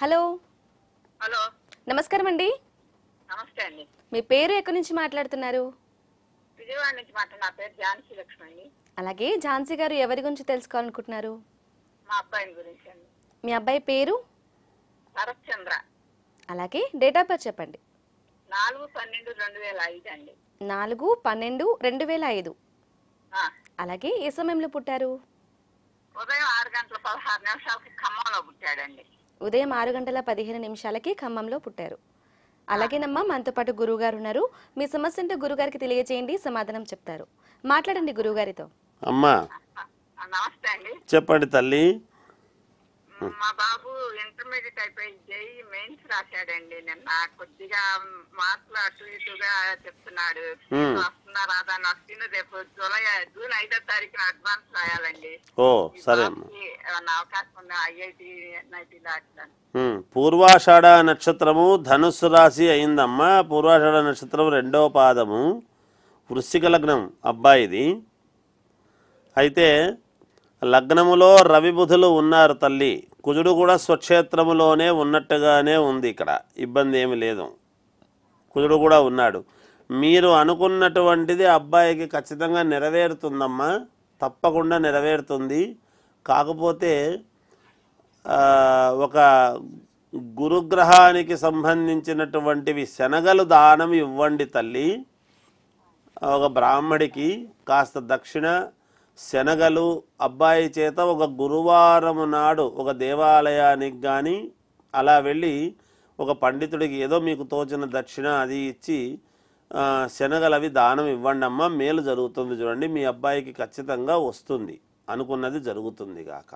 hello hello నమస్కారం అండి నమస్తే అండి మీ పేరు ఎక్కడి నుంచి మాట్లాడుతున్నారు విజయవాడ నుంచి మాట్లాడు నా పేరు ఝాన్సీ లక్ష్మి అండి అలాగే ఝాన్సీ గారు ఎవరి గురించి తెలుసుకోవాలనుకుంటున్నారు మా అబ్బాయి గురించి అండి మీ అబ్బాయి పేరు చంద్ర అలాగే డేట్ ఆఫ్ బర్త్ చెప్పండి నాలుగు పన్నెండు రెండు వేల ఐదు అండి నాలుగు పన్నెండు రెండు వేల ఐదు అలాగే ఏ సమయంలో పుట్టారు ఉదయం ఆరు గంటల పదహారు నిమిషాలకు ఖమ్మంలో పుట్టాడండి ఉదయం ఆరు గంటల పదిహేను నిమిషాలకి ఖమ్మంలో పుట్టారు నమ్మ మనతో పాటు గురువుగారు ఉన్నారు మీ సమస్య అంటే గురుగారికి తెలియజేయండి సమాధానం చెప్తారు మాట్లాడండి గురువుగారితో అమ్మా నమస్తే అండి చెప్పండి తల్లి మా బాబు ఇంటర్మీడియట్ అయిపోయి జేఈ మెయిన్స్ రాశాడండి నిన్న కొద్దిగా మార్కులు అటు ఇటుగా చెప్తున్నాడు రేపు జూలై జూన్ ఐదో తారీఖున అడ్వాన్స్ రాయాలండి ఓ సరే పూర్వాషాఢ నక్షత్రము ధనుస్సు రాశి అయిందమ్మా పూర్వాషాఢ నక్షత్రం రెండవ పాదము వృశ్చిక లగ్నం అబ్బాయిది అయితే లగ్నములో రవిబుధులు ఉన్నారు తల్లి కుజుడు కూడా స్వక్షేత్రములోనే ఉన్నట్టుగానే ఉంది ఇక్కడ ఇబ్బంది ఏమి లేదు కుజుడు కూడా ఉన్నాడు మీరు అనుకున్నటువంటిది అబ్బాయికి ఖచ్చితంగా నెరవేరుతుందమ్మా తప్పకుండా నెరవేరుతుంది కాకపోతే ఒక గురుగ్రహానికి సంబంధించినటువంటివి శనగలు దానం ఇవ్వండి తల్లి ఒక బ్రాహ్మడికి కాస్త దక్షిణ శనగలు అబ్బాయి చేత ఒక గురువారం నాడు ఒక దేవాలయానికి కానీ అలా వెళ్ళి ఒక పండితుడికి ఏదో మీకు తోచిన దక్షిణ అది ఇచ్చి శనగలవి దానం ఇవ్వండి అమ్మ మేలు జరుగుతుంది చూడండి మీ అబ్బాయికి ఖచ్చితంగా వస్తుంది అనుకున్నది జరుగుతుంది గాక